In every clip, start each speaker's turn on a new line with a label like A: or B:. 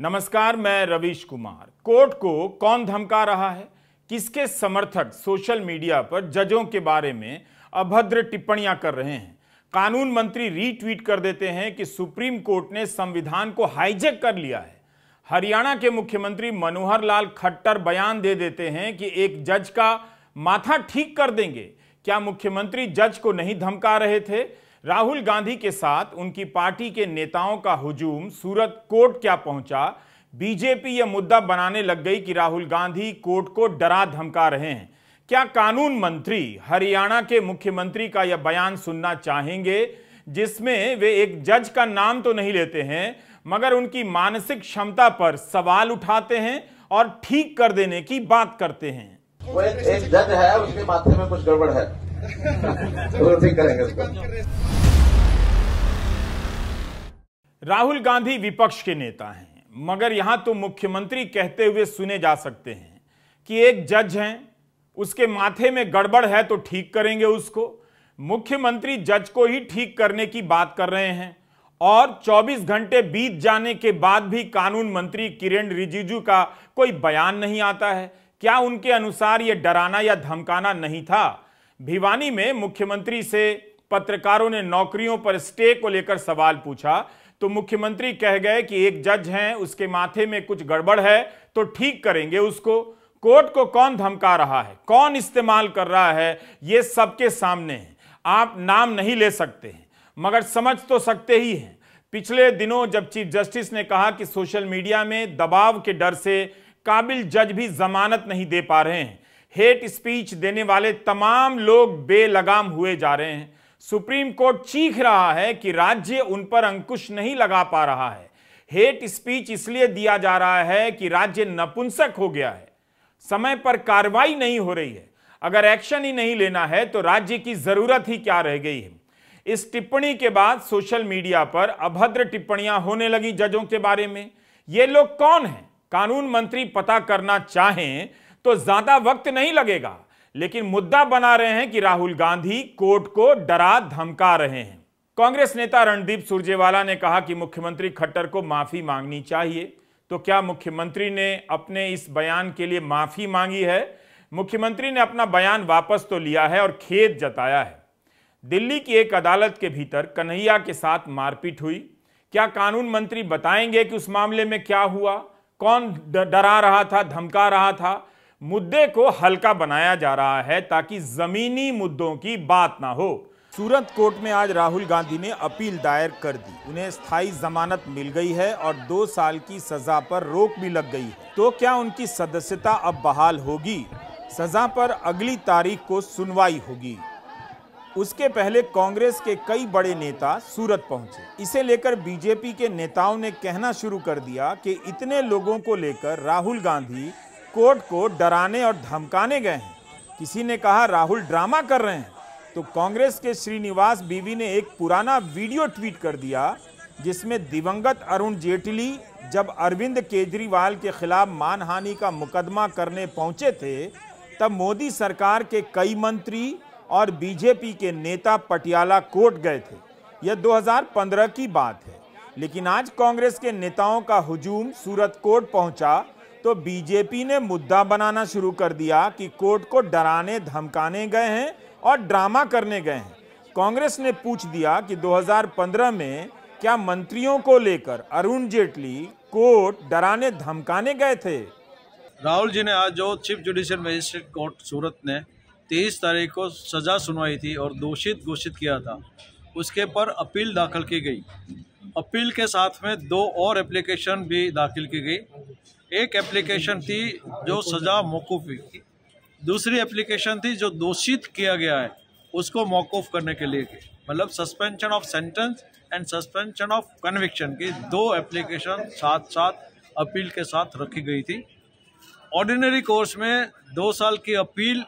A: नमस्कार मैं रवीश कुमार कोर्ट को कौन धमका रहा है किसके समर्थक सोशल मीडिया पर जजों के बारे में अभद्र टिप्पणियां कर रहे हैं कानून मंत्री रीट्वीट कर देते हैं कि सुप्रीम कोर्ट ने संविधान को हाईजेक कर लिया है हरियाणा के मुख्यमंत्री मनोहर लाल खट्टर बयान दे देते हैं कि एक जज का माथा ठीक कर देंगे क्या मुख्यमंत्री जज को नहीं धमका रहे थे राहुल गांधी के साथ उनकी पार्टी के नेताओं का हुजूम सूरत कोर्ट क्या पहुंचा बीजेपी यह मुद्दा बनाने लग गई कि राहुल गांधी कोर्ट को डरा धमका रहे हैं क्या कानून मंत्री हरियाणा के मुख्यमंत्री का यह बयान सुनना चाहेंगे जिसमें वे एक जज का नाम तो नहीं लेते हैं मगर उनकी मानसिक क्षमता पर सवाल उठाते हैं और ठीक कर देने की बात करते हैं
B: वो एक, एक जज है उसके माथे में कुछ गड़बड़ है तो
A: करेंगे उसको राहुल गांधी विपक्ष के नेता हैं मगर यहां तो मुख्यमंत्री कहते हुए सुने जा सकते हैं कि एक जज हैं उसके माथे में गड़बड़ है तो ठीक करेंगे उसको मुख्यमंत्री जज को ही ठीक करने की बात कर रहे हैं और 24 घंटे बीत जाने के बाद भी कानून मंत्री किरण रिजिजू का कोई बयान नहीं आता है क्या उनके अनुसार यह डराना या धमकाना नहीं था भिवानी में मुख्यमंत्री से पत्रकारों ने नौकरियों पर स्टे को लेकर सवाल पूछा तो मुख्यमंत्री कह गए कि एक जज हैं उसके माथे में कुछ गड़बड़ है तो ठीक करेंगे उसको कोर्ट को कौन धमका रहा है कौन इस्तेमाल कर रहा है ये सबके सामने है आप नाम नहीं ले सकते हैं मगर समझ तो सकते ही हैं पिछले दिनों जब चीफ जस्टिस ने कहा कि सोशल मीडिया में दबाव के डर से काबिल जज भी जमानत नहीं दे पा रहे हैं हेट स्पीच देने वाले तमाम लोग बेलगाम हुए जा रहे हैं सुप्रीम कोर्ट चीख रहा है कि राज्य उन पर अंकुश नहीं लगा पा रहा है हेट स्पीच इसलिए दिया जा रहा है कि राज्य नपुंसक हो गया है समय पर कार्रवाई नहीं हो रही है अगर एक्शन ही नहीं लेना है तो राज्य की जरूरत ही क्या रह गई है इस टिप्पणी के बाद सोशल मीडिया पर अभद्र टिप्पणियां होने लगी जजों के बारे में ये लोग कौन हैं कानून मंत्री पता करना चाहें तो ज्यादा वक्त नहीं लगेगा लेकिन मुद्दा बना रहे हैं कि राहुल गांधी कोर्ट को डरा धमका रहे हैं कांग्रेस नेता रणदीप सुरजेवाला ने कहा कि मुख्यमंत्री खट्टर को माफी मांगनी चाहिए तो क्या मुख्यमंत्री ने अपने इस बयान के लिए माफी मांगी है मुख्यमंत्री ने अपना बयान वापस तो लिया है और खेद जताया है दिल्ली की एक अदालत के भीतर कन्हैया के साथ मारपीट हुई क्या कानून मंत्री बताएंगे कि उस मामले में क्या हुआ कौन डरा रहा था धमका रहा था मुद्दे को हल्का बनाया जा रहा है ताकि जमीनी मुद्दों की बात ना हो सूरत कोर्ट में आज राहुल गांधी ने अपील दायर कर दी उन्हें स्थायी जमानत मिल गई है और दो साल की सजा पर रोक भी लग गई है तो क्या उनकी सदस्यता अब बहाल होगी सजा पर अगली तारीख को सुनवाई होगी उसके पहले कांग्रेस के कई बड़े नेता सूरत पहुंचे इसे लेकर बीजेपी के नेताओं ने कहना शुरू कर दिया कि इतने लोगों को लेकर राहुल गांधी कोर्ट को डराने और धमकाने गए हैं किसी ने कहा राहुल ड्रामा कर रहे हैं तो कांग्रेस के श्रीनिवास बीवी ने एक पुराना वीडियो ट्वीट कर दिया जिसमें दिवंगत अरुण जेटली जब अरविंद केजरीवाल के खिलाफ मानहानि का मुकदमा करने पहुंचे थे तब मोदी सरकार के कई मंत्री और बीजेपी के नेता पटियाला कोर्ट गए थे यह 2015 की बात है लेकिन आज कांग्रेस के नेताओं का हुजूम सूरत कोर्ट पहुंचा तो बीजेपी ने मुद्दा बनाना शुरू कर दिया कि कोर्ट को डराने धमकाने गए हैं और ड्रामा करने गए हैं कांग्रेस ने पूछ दिया कि 2015 में क्या मंत्रियों को लेकर अरुण जेटली कोर्ट डराने धमकाने गए थे
B: राहुल जी ने आज जो chief judicial magistrate court Surat ने 23 तारीख को सजा सुनवाई थी और दोषित घोषित किया था उसके पर अपील दाखिल की गई अपील के साथ में दो और एप्लीकेशन भी दाखिल की गई एक एप्लीकेशन थी जो सज़ा मौकूफ़ हुई थी दूसरी एप्लीकेशन थी जो दोषित किया गया है उसको मौकूफ़ करने के लिए की मतलब suspension of sentence and suspension of conviction की दो एप्लीकेशन साथ साथ अपील के साथ रखी गई थी ऑर्डिनरी कोर्स में दो साल की अपील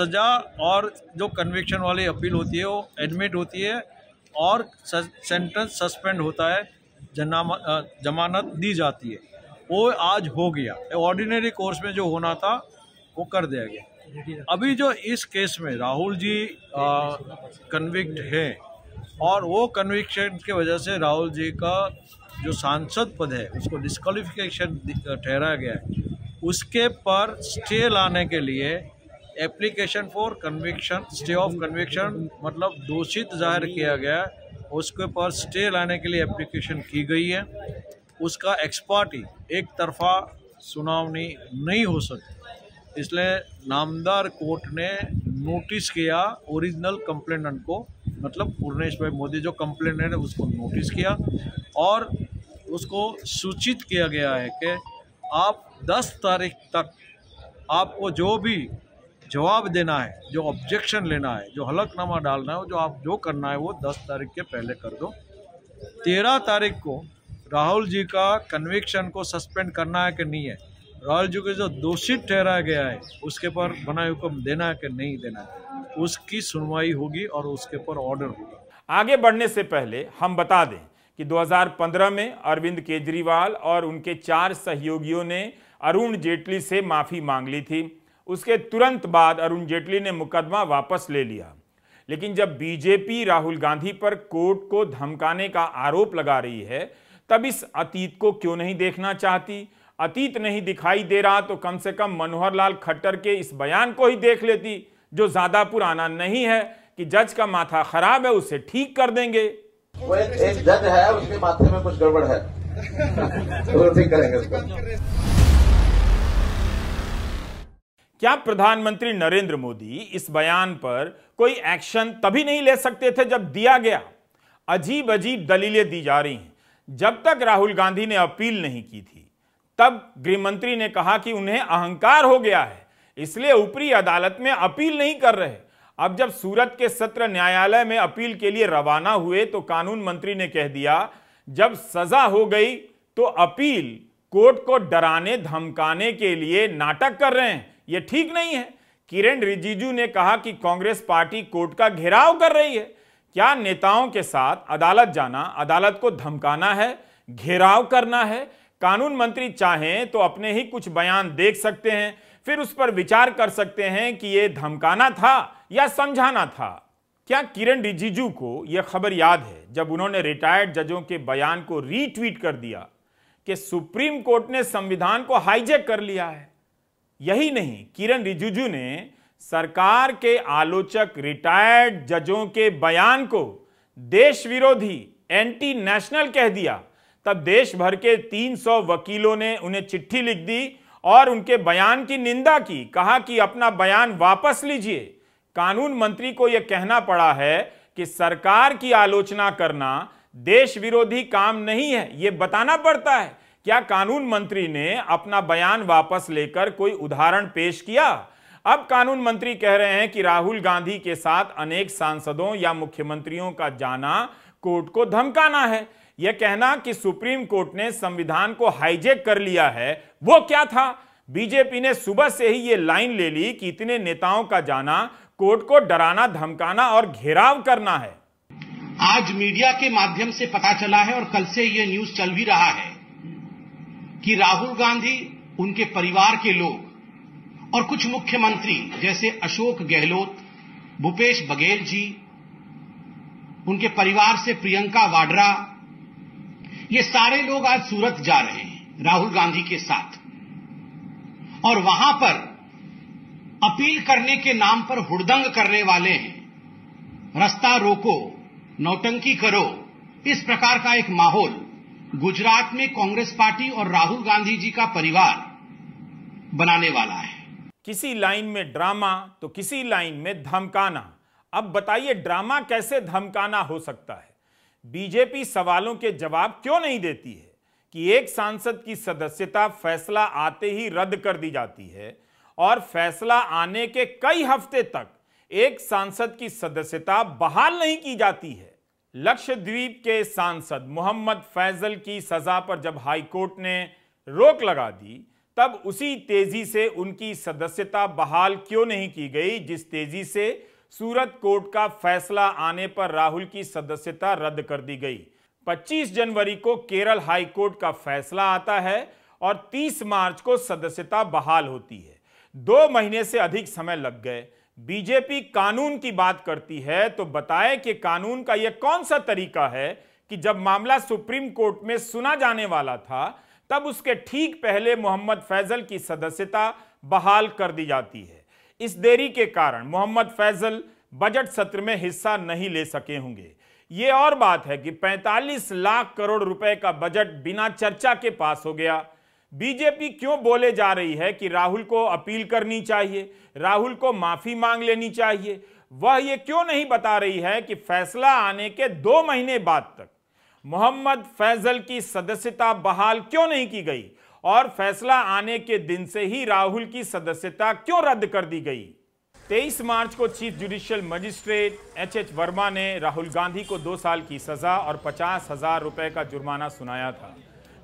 B: सज़ा और जो कन्विक्शन वाली अपील होती है वो एडमिट होती है और सेंटेंस सस्पेंड होता है जमानत दी जाती है वो आज हो गया ऑर्डिनरी कोर्स में जो होना था वो कर दिया गया अभी जो इस केस में राहुल जी कन्विक्ट हैं और वो कन्विक्शन की वजह से राहुल जी का जो सांसद पद है उसको डिस्कालिफिकेशन ठहराया गया है उसके पर स्टे लाने के लिए application for conviction stay of conviction मतलब दोषित जाहिर किया गया उसके पर स्टे लाने के लिए एप्लीकेशन की गई है उसका एक्सपार्टी एक तरफा सुनावनी नहीं हो सकती इसलिए नामदार कोर्ट ने नोटिस किया ओरिजिनल कंप्लेनेंट को मतलब पूर्णेश भाई मोदी जो कंप्लेनेंट है उसको नोटिस किया और उसको सूचित किया गया है कि आप 10 तारीख तक आपको जो भी जवाब देना है जो ऑब्जेक्शन लेना है जो हलकनामा डालना है जो आप जो करना है वो 10 तारीख के पहले कर दो 13 तारीख को राहुल जी का कन्विक्शन को सस्पेंड करना है कि नहीं है राहुल जी को जो दोषी ठहराया गया है उसके पर बनाए हुक्म
A: देना है कि नहीं देना है उसकी सुनवाई होगी और उसके पर ऑर्डर होगा आगे बढ़ने से पहले हम बता दें कि 2015 में अरविंद केजरीवाल और उनके चार सहयोगियों ने अरुण जेटली से माफ़ी मांग ली थी उसके तुरंत बाद अरुण जेटली ने मुकदमा वापस ले लिया लेकिन जब बीजेपी राहुल गांधी पर कोर्ट को धमकाने का आरोप लगा रही है तब इस अतीत को क्यों नहीं देखना चाहती अतीत नहीं दिखाई दे रहा तो कम से कम मनोहर लाल खट्टर के इस बयान को ही देख लेती जो ज्यादा पुराना नहीं है कि जज का माथा खराब है उसे ठीक कर देंगे वो एक, एक जज है उसके माथे में कुछ गड़बड़ है तो ठीक करेंगे क्या प्रधानमंत्री नरेंद्र मोदी इस बयान पर कोई एक्शन तभी नहीं ले सकते थे जब दिया गया अजीब अजीब दलीलें दी जा रही हैं जब तक राहुल गांधी ने अपील नहीं की थी तब गृहमंत्री ने कहा कि उन्हें अहंकार हो गया है इसलिए ऊपरी अदालत में अपील नहीं कर रहे अब जब सूरत के सत्र न्यायालय में अपील के लिए रवाना हुए तो कानून मंत्री ने कह दिया जब सजा हो गई तो अपील कोर्ट को डराने धमकाने के लिए नाटक कर रहे हैं यह ठीक नहीं है किरण रिजिजू ने कहा कि कांग्रेस पार्टी कोर्ट का घेराव कर रही है क्या नेताओं के साथ अदालत जाना अदालत को धमकाना है घेराव करना है कानून मंत्री चाहें तो अपने ही कुछ बयान देख सकते हैं फिर उस पर विचार कर सकते हैं कि यह धमकाना था या समझाना था क्या किरण रिजिजू को यह खबर याद है जब उन्होंने रिटायर्ड जजों के बयान को रीट्वीट कर दिया कि सुप्रीम कोर्ट ने संविधान को हाईजेक कर लिया है यही नहीं किरण रिजिजू ने सरकार के आलोचक रिटायर्ड जजों के बयान को देश विरोधी एंटी नेशनल कह दिया तब देश भर के 300 वकीलों ने उन्हें चिट्ठी लिख दी और उनके बयान की निंदा की कहा कि अपना बयान वापस लीजिए कानून मंत्री को यह कहना पड़ा है कि सरकार की आलोचना करना देश विरोधी काम नहीं है यह बताना पड़ता है क्या कानून मंत्री ने अपना बयान वापस लेकर कोई उदाहरण पेश किया अब कानून मंत्री कह रहे हैं कि राहुल गांधी के साथ अनेक सांसदों या मुख्यमंत्रियों का जाना कोर्ट को धमकाना है यह कहना कि सुप्रीम कोर्ट ने संविधान को हाईजेक कर लिया है वो क्या था बीजेपी ने सुबह से ही यह लाइन ले ली कि इतने नेताओं का जाना कोर्ट को डराना धमकाना और घेराव करना है आज मीडिया के माध्यम से पता चला है और कल से यह न्यूज चल भी रहा है
B: कि राहुल गांधी उनके परिवार के लोग और कुछ मुख्यमंत्री जैसे अशोक गहलोत भूपेश बघेल जी उनके परिवार से प्रियंका वाड्रा ये सारे लोग आज सूरत जा रहे हैं राहुल गांधी के साथ और वहां पर अपील करने के नाम पर हुड़दंग करने वाले हैं रास्ता रोको नौटंकी करो इस प्रकार का एक माहौल गुजरात में कांग्रेस पार्टी और राहुल
A: गांधी जी का परिवार बनाने वाला है किसी लाइन में ड्रामा तो किसी लाइन में धमकाना अब बताइए ड्रामा कैसे धमकाना हो सकता है बीजेपी सवालों के जवाब क्यों नहीं देती है कि एक सांसद की सदस्यता फैसला आते ही रद्द कर दी जाती है और फैसला आने के कई हफ्ते तक एक सांसद की सदस्यता बहाल नहीं की जाती है लक्षद्वीप के सांसद मोहम्मद फैजल की सजा पर जब हाईकोर्ट ने रोक लगा दी तब उसी तेजी से उनकी सदस्यता बहाल क्यों नहीं की गई जिस तेजी से सूरत कोर्ट का फैसला आने पर राहुल की सदस्यता रद्द कर दी गई 25 जनवरी को केरल हाई कोर्ट का फैसला आता है और 30 मार्च को सदस्यता बहाल होती है दो महीने से अधिक समय लग गए बीजेपी कानून की बात करती है तो बताए कि कानून का यह कौन सा तरीका है कि जब मामला सुप्रीम कोर्ट में सुना जाने वाला था तब उसके ठीक पहले मोहम्मद फैजल की सदस्यता बहाल कर दी जाती है इस देरी के कारण मोहम्मद फैजल बजट सत्र में हिस्सा नहीं ले सके होंगे ये और बात है कि 45 लाख करोड़ रुपए का बजट बिना चर्चा के पास हो गया बीजेपी क्यों बोले जा रही है कि राहुल को अपील करनी चाहिए राहुल को माफी मांग लेनी चाहिए वह ये क्यों नहीं बता रही है कि फैसला आने के दो महीने बाद तक मोहम्मद फैजल की सदस्यता बहाल क्यों नहीं की गई और फैसला आने के दिन से ही राहुल की सदस्यता क्यों रद्द कर दी गई 23 मार्च को chief judicial magistrate H H Verma ने राहुल गांधी को दो साल की सजा और पचास हजार रुपए का जुर्माना सुनाया था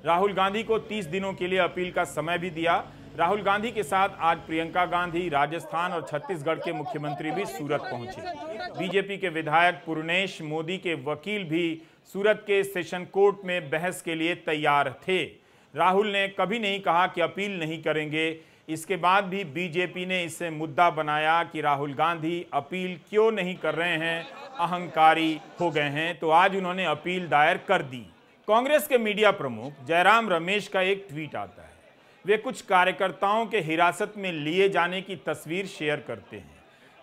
A: राहुल गांधी को 30 दिनों के लिए अपील का समय भी दिया राहुल गांधी के साथ आज प्रियंका गांधी राजस्थान और छत्तीसगढ़ के मुख्यमंत्री भी सूरत पहुंचे बीजेपी के विधायक पूर्णेश मोदी के वकील भी सूरत के सेशन कोर्ट में बहस के लिए तैयार थे राहुल ने कभी नहीं कहा कि अपील नहीं करेंगे इसके बाद भी बीजेपी ने इसे मुद्दा बनाया कि राहुल गांधी अपील क्यों नहीं कर रहे हैं अहंकारी हो गए हैं तो आज उन्होंने अपील दायर कर दी कांग्रेस के मीडिया प्रमुख जयराम रमेश का एक ट्वीट आता है वे कुछ कार्यकर्ताओं के हिरासत में लिए जाने की तस्वीर शेयर करते हैं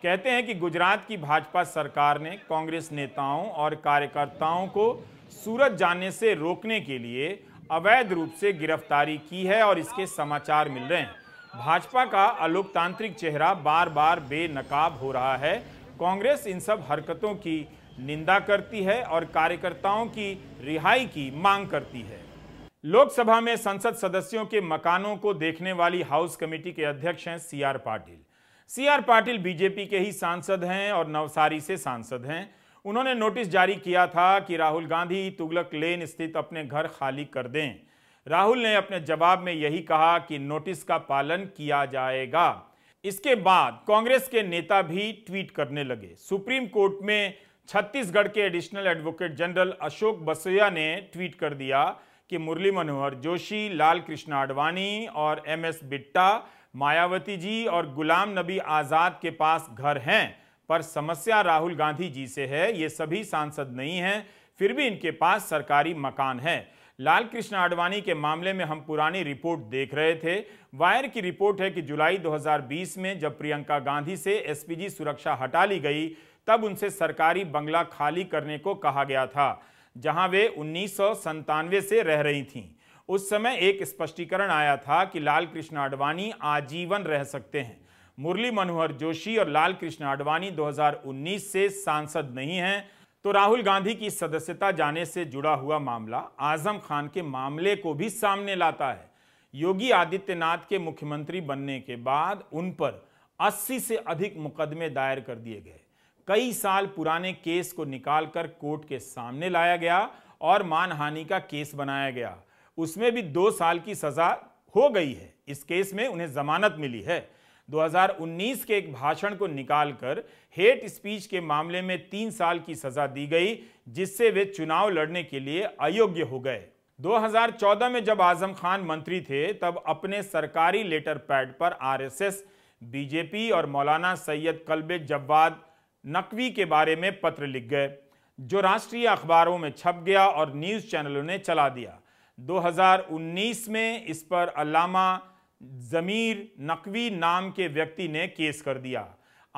A: कहते हैं कि गुजरात की भाजपा सरकार ने कांग्रेस नेताओं और कार्यकर्ताओं को सूरत जाने से रोकने के लिए अवैध रूप से गिरफ्तारी की है और इसके समाचार मिल रहे हैं भाजपा का अलोकतांत्रिक चेहरा बार बार बेनकाब हो रहा है कांग्रेस इन सब हरकतों की निंदा करती है और कार्यकर्ताओं की रिहाई की मांग करती है लोकसभा में संसद सदस्यों के मकानों को देखने वाली हाउस कमेटी के अध्यक्ष हैं C R Patil C R Patil BJP के ही सांसद हैं और नवसारी से सांसद हैं उन्होंने नोटिस जारी किया था कि राहुल गांधी तुगलक लेन स्थित अपने घर खाली कर दें राहुल ने अपने जवाब में यही कहा कि नोटिस का पालन किया जाएगा इसके बाद कांग्रेस के नेता भी ट्वीट करने लगे सुप्रीम कोर्ट में छत्तीसगढ़ के additional advocate general Ashok Basoya ने ट्वीट कर दिया कि मुरली मनोहर जोशी लाल कृष्ण आडवाणी और एम एस बिट्टा मायावती जी और गुलाम नबी आज़ाद के पास घर हैं पर समस्या राहुल गांधी जी से है ये सभी सांसद नहीं हैं फिर भी इनके पास सरकारी मकान है लाल कृष्ण आडवाणी के मामले में हम पुरानी रिपोर्ट देख रहे थे वायर की रिपोर्ट है कि जुलाई 2020 में जब प्रियंका गांधी से एसपीजी सुरक्षा हटा ली गई तब उनसे सरकारी बंगला खाली करने को कहा गया था जहां वे उन्नीस से रह रही थीं उस समय एक स्पष्टीकरण आया था कि लाल कृष्ण आडवाणी आजीवन रह सकते हैं मुरली मनोहर जोशी और लाल कृष्ण आडवाणी 2019 से सांसद नहीं हैं तो राहुल गांधी की सदस्यता जाने से जुड़ा हुआ मामला आजम खान के मामले को भी सामने लाता है योगी आदित्यनाथ के मुख्यमंत्री बनने के बाद उन पर 80 से अधिक मुकदमे दायर कर दिए गए कई साल पुराने केस को निकालकर कोर्ट के सामने लाया गया और मानहानि का केस बनाया गया उसमें भी दो साल की सज़ा हो गई है इस केस में उन्हें जमानत मिली है 2019 के एक भाषण को निकालकर हेट स्पीच के मामले में तीन साल की सजा दी गई जिससे वे चुनाव लड़ने के लिए अयोग्य हो गए 2014 में जब आजम खान मंत्री थे तब अपने सरकारी लेटर पैड पर आरएसएस, बीजेपी और मौलाना सैयद कलबे जवाद नकवी के बारे में पत्र लिख गए जो राष्ट्रीय अखबारों में छप गया और न्यूज़ चैनलों ने चला दिया 2019 में इस पर अलामा जमीर नकवी नाम के व्यक्ति ने केस कर दिया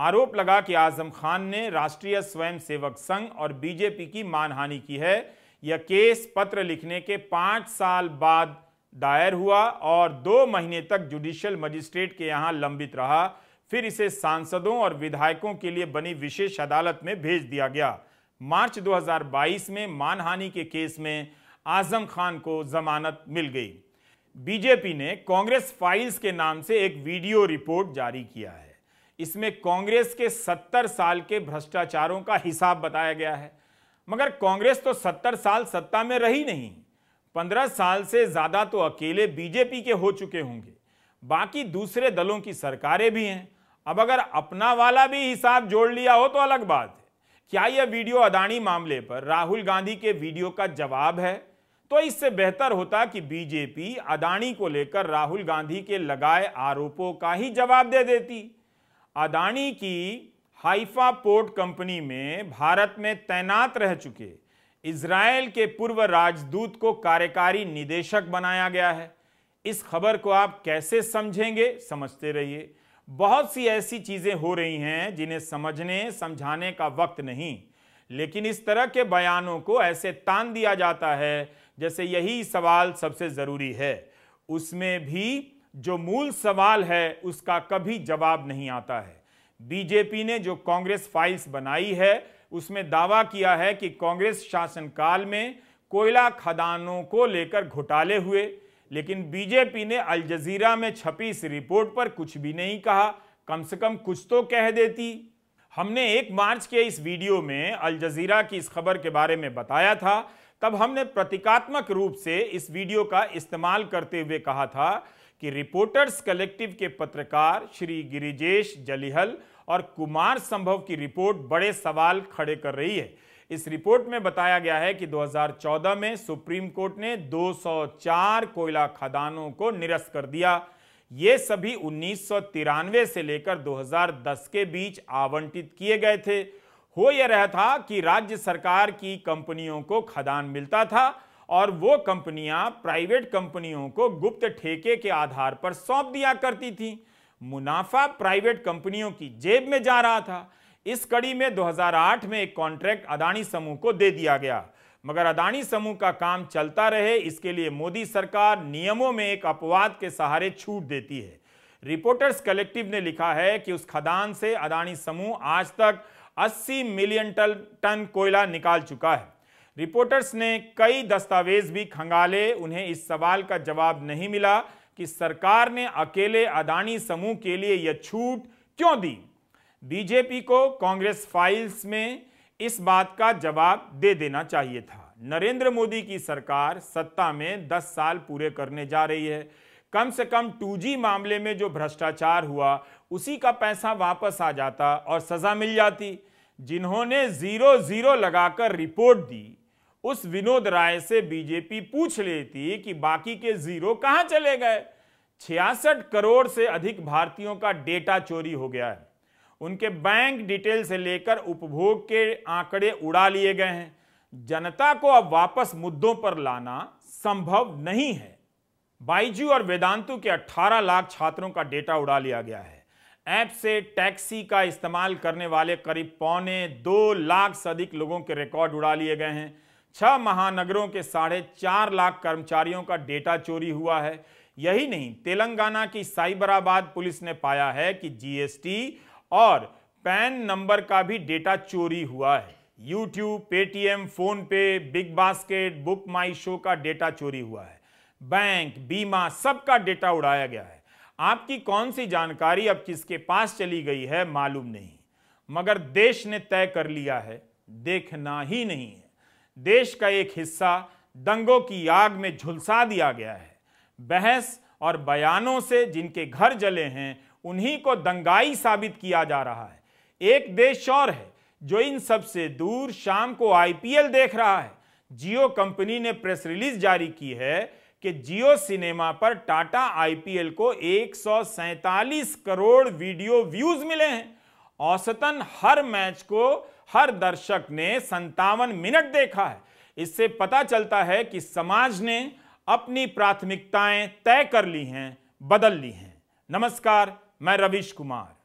A: आरोप लगा कि आजम खान ने राष्ट्रीय स्वयंसेवक संघ और बीजेपी की मानहानि की है यह केस पत्र लिखने के पांच साल बाद दायर हुआ और दो महीने तक जुडिशियल मजिस्ट्रेट के यहाँ लंबित रहा फिर इसे सांसदों और विधायकों के लिए बनी विशेष अदालत में भेज दिया गया मार्च 2022 में मानहानि के केस में आजम खान को जमानत मिल गई बीजेपी ने कांग्रेस फाइल्स के नाम से एक वीडियो रिपोर्ट जारी किया है इसमें कांग्रेस के 70 साल के भ्रष्टाचारों का हिसाब बताया गया है मगर कांग्रेस तो 70 साल सत्ता में रही नहीं 15 साल से ज़्यादा तो अकेले बीजेपी के हो चुके होंगे बाकी दूसरे दलों की सरकारें भी हैं अब अगर अपना वाला भी हिसाब जोड़ लिया हो तो अलग बात है क्या यह वीडियो अदानी मामले पर राहुल गांधी के वीडियो का जवाब है तो इससे बेहतर होता कि बीजेपी अदानी को लेकर राहुल गांधी के लगाए आरोपों का ही जवाब दे देती अदानी की हाइफा पोर्ट कंपनी में भारत में तैनात रह चुके इसराइल के पूर्व राजदूत को कार्यकारी निदेशक बनाया गया है इस खबर को आप कैसे समझेंगे समझते रहिए बहुत सी ऐसी चीज़ें हो रही हैं जिन्हें समझने समझाने का वक्त नहीं लेकिन इस तरह के बयानों को ऐसे तान दिया जाता है जैसे यही सवाल सबसे ज़रूरी है उसमें भी जो मूल सवाल है उसका कभी जवाब नहीं आता है बीजेपी ने जो कांग्रेस फाइल्स बनाई है उसमें दावा किया है कि कांग्रेस शासनकाल में कोयला खदानों को लेकर घोटाले हुए लेकिन बीजेपी ने अल जजीरा में छपी इस रिपोर्ट पर कुछ भी नहीं कहा कम से कम कुछ तो कह देती हमने एक मार्च के इस वीडियो में अल जजीरा की इस खबर के बारे में बताया था तब हमने प्रतीकात्मक रूप से इस वीडियो का इस्तेमाल करते हुए कहा था कि रिपोर्टर्स कलेक्टिव के पत्रकार श्री गिरिजेश जलिहल और कुमार संभव की रिपोर्ट बड़े सवाल खड़े कर रही है इस रिपोर्ट में बताया गया है कि 2014 में सुप्रीम कोर्ट ने 204 कोयला खदानों को निरस्त कर दिया ये सभी उन्नीस से लेकर 2010 के बीच आवंटित किए गए थे हो यह रहा था कि राज्य सरकार की कंपनियों को खदान मिलता था और वो कंपनियां प्राइवेट कंपनियों को गुप्त ठेके के आधार पर सौंप दिया करती थीं मुनाफा प्राइवेट कंपनियों की जेब में जा रहा था इस कड़ी में 2008 में एक कॉन्ट्रैक्ट अदानी समूह को दे दिया गया मगर अदानी समूह का काम चलता रहे इसके लिए मोदी सरकार नियमों में एक अपवाद के सहारे छूट देती है रिपोर्टर्स कलेक्टिव ने लिखा है कि उस खदान से अदानी समूह आज तक 80 मिलियन टन कोयला निकाल चुका है रिपोर्टर्स ने कई दस्तावेज भी खंगाले उन्हें इस सवाल का जवाब नहीं मिला कि सरकार ने अकेले अदानी समूह के लिए यह छूट क्यों दी बीजेपी को कांग्रेस फाइल्स में इस बात का जवाब दे देना चाहिए था नरेंद्र मोदी की सरकार सत्ता में 10 साल पूरे करने जा रही है कम से कम 2G मामले में जो भ्रष्टाचार हुआ उसी का पैसा वापस आ जाता और सज़ा मिल जाती जिन्होंने ज़ीरो ज़ीरो लगाकर रिपोर्ट दी उस विनोद राय से बीजेपी पूछ लेती कि बाकी के ज़ीरो कहाँ चले गए छियासठ करोड़ से अधिक भारतीयों का डेटा चोरी हो गया है उनके बैंक डिटेल से लेकर उपभोग के आंकड़े उड़ा लिए गए हैं जनता को अब वापस मुद्दों पर लाना संभव नहीं है बाइजू और वेदांतु के 18 लाख छात्रों का डेटा उड़ा लिया गया है ऐप से टैक्सी का इस्तेमाल करने वाले करीब पौने दो लाख से अधिक लोगों के रिकॉर्ड उड़ा लिए गए हैं छह महानगरों के साढ़े चार लाख कर्मचारियों का डेटा चोरी हुआ है यही नहीं तेलंगाना की साइबराबाद पुलिस ने पाया है कि जीएसटी और पैन नंबर का भी डेटा चोरी हुआ है YouTube Paytm PhonePe BigBasket BookMyShow का डेटा चोरी हुआ है बैंक बीमा सबका डेटा उड़ाया गया है आपकी कौन सी जानकारी अब किसके पास चली गई है मालूम नहीं मगर देश ने तय कर लिया है देखना ही नहीं है देश का एक हिस्सा दंगों की आग में झुलसा दिया गया है बहस और बयानों से जिनके घर जले हैं उन्हीं को दंगाई साबित किया जा रहा है एक देश और है जो इन सब से दूर शाम को आईपीएल देख रहा है जियो कंपनी ने प्रेस रिलीज जारी की है कि जियो सिनेमा पर टाटा आईपीएल को एक करोड़ वीडियो व्यूज मिले हैं औसतन हर मैच को हर दर्शक ने संतावन मिनट देखा है इससे पता चलता है कि समाज ने अपनी प्राथमिकताएं तय कर ली हैं बदल ली हैं नमस्कार मैं रविश कुमार